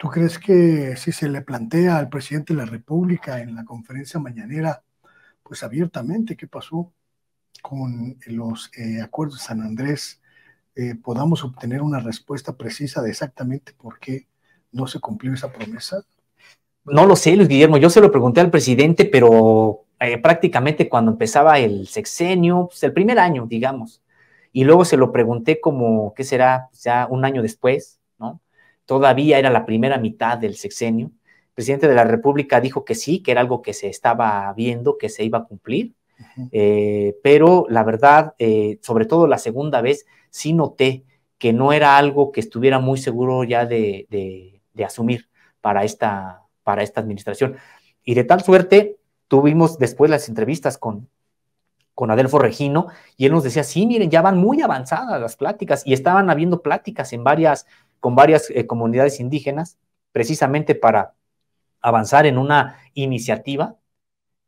¿Tú crees que si se le plantea al presidente de la República en la conferencia mañanera, pues abiertamente qué pasó con los eh, acuerdos de San Andrés, eh, podamos obtener una respuesta precisa de exactamente por qué no se cumplió esa promesa? No lo sé, Luis Guillermo. Yo se lo pregunté al presidente, pero eh, prácticamente cuando empezaba el sexenio, pues, el primer año, digamos. Y luego se lo pregunté como, ¿qué será? Pues, ya un año después, todavía era la primera mitad del sexenio. El presidente de la República dijo que sí, que era algo que se estaba viendo, que se iba a cumplir, eh, pero la verdad, eh, sobre todo la segunda vez, sí noté que no era algo que estuviera muy seguro ya de, asumir para esta, para esta administración. Y de tal suerte, tuvimos después las entrevistas con, con Adelfo Regino y él nos decía, sí, miren, ya van muy avanzadas las pláticas y estaban habiendo pláticas en varias con varias eh, comunidades indígenas, precisamente para avanzar en una iniciativa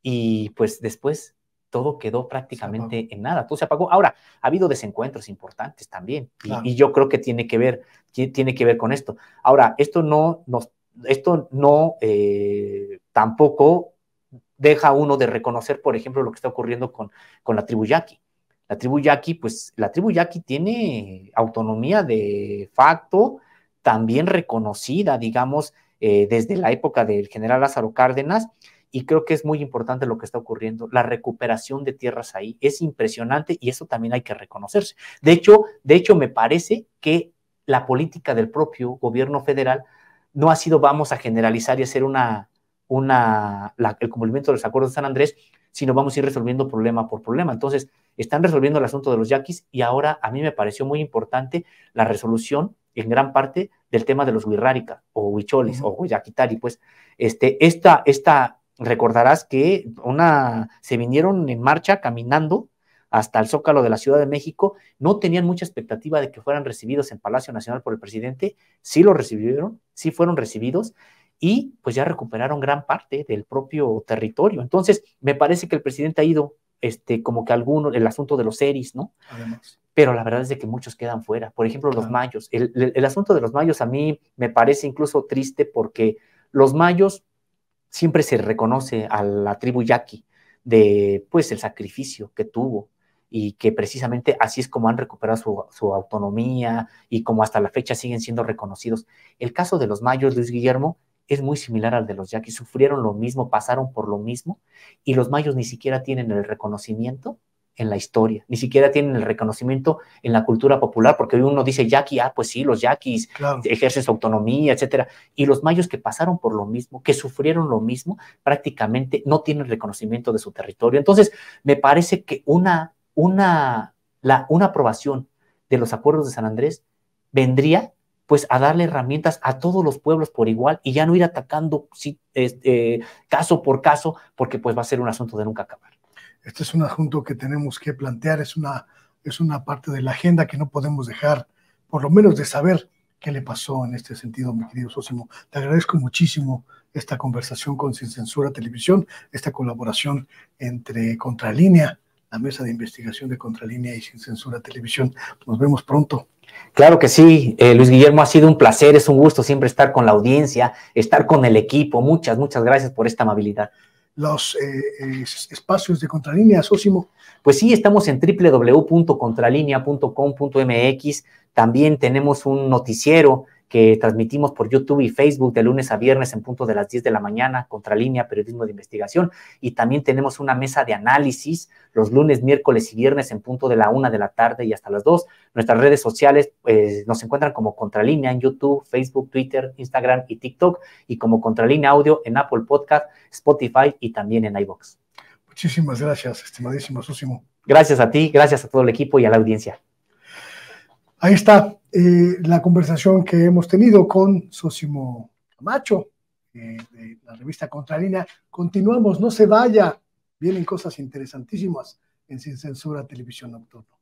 y pues después todo quedó prácticamente en nada, todo se apagó. Ahora, ha habido desencuentros importantes también y, yo creo que tiene que, ver, tiene que ver con esto. Ahora, esto no, nos, esto no eh, tampoco deja uno de reconocer, por ejemplo, lo que está ocurriendo con, con la tribu Yaqui. La tribu Yaqui, pues la tribu Yaqui tiene autonomía de facto también reconocida, digamos, eh, desde la época del general Lázaro Cárdenas. Y creo que es muy importante lo que está ocurriendo, la recuperación de tierras ahí. Es impresionante y eso también hay que reconocerse. De hecho, de hecho me parece que la política del propio gobierno federal no ha sido vamos a generalizar y hacer una, el cumplimiento de los acuerdos de San Andrés, sino vamos a ir resolviendo problema por problema. Entonces, están resolviendo el asunto de los yaquis y ahora a mí me pareció muy importante la resolución en gran parte del tema de los huirrárica o huicholes o Yaquitari, pues este, esta, esta, recordarás que una, se vinieron en marcha caminando hasta el Zócalo de la Ciudad de México, no tenían mucha expectativa de que fueran recibidos en Palacio Nacional por el presidente, sí lo recibieron, sí fueron recibidos y pues ya recuperaron gran parte del propio territorio. Entonces, me parece que el presidente ha ido este, como que algunos, el asunto de los seris, ¿no? Pero la verdad es de que muchos quedan fuera. Por ejemplo, los mayos. El, asunto de los mayos a mí me parece incluso triste porque los mayos siempre se reconoce a la tribu yaqui de, pues, el sacrificio que tuvo y que precisamente así es como han recuperado su autonomía y como hasta la fecha siguen siendo reconocidos. El caso de los mayos, Luis Guillermo, es muy similar al de los yaquis. Sufrieron lo mismo, pasaron por lo mismo y los mayos ni siquiera tienen el reconocimiento en la historia, ni siquiera tienen el reconocimiento en la cultura popular, porque uno dice yaqui, ah, pues sí, los yaquis ejercen su autonomía, etcétera. Y los mayos que pasaron por lo mismo, que sufrieron lo mismo, prácticamente no tienen reconocimiento de su territorio. Entonces, me parece que una, una, la, una aprobación de los acuerdos de San Andrés vendría pues a darle herramientas a todos los pueblos por igual y ya no ir atacando este, caso por caso, porque pues va a ser un asunto de nunca acabar. Este es un asunto que tenemos que plantear, es una, es una parte de la agenda que no podemos dejar, por lo menos de saber qué le pasó en este sentido, mi querido Sosimo. Te agradezco muchísimo esta conversación con Sin Censura Televisión, esta colaboración entre Contralínea la mesa de investigación de Contralínea y Sin Censura Televisión. Nos vemos pronto. Claro que sí, eh, Luis Guillermo, ha sido un placer, es un gusto siempre estar con la audiencia, estar con el equipo. Muchas, muchas gracias por esta amabilidad. Los eh, eh, espacios de Contralínea, Sosimo. Pues sí, estamos en www.contralinea.com.mx. También tenemos un noticiero que transmitimos por YouTube y Facebook de lunes a viernes en punto de las 10 de la mañana, Contralínea, Periodismo de Investigación. Y también tenemos una mesa de análisis los lunes, miércoles y viernes en punto de la 1 de la tarde y hasta las 2. Nuestras redes sociales pues, nos encuentran como Contralínea en YouTube, Facebook, Twitter, Instagram y TikTok y como Contralínea Audio en Apple Podcast, Spotify y también en iBox. Muchísimas gracias, estimadísimo Susimo. Gracias a ti, gracias a todo el equipo y a la audiencia. Ahí está eh, la conversación que hemos tenido con Sosimo Camacho eh, de la revista Contralina. Continuamos, no se vaya, vienen cosas interesantísimas en Sin Censura Televisión Nocturno.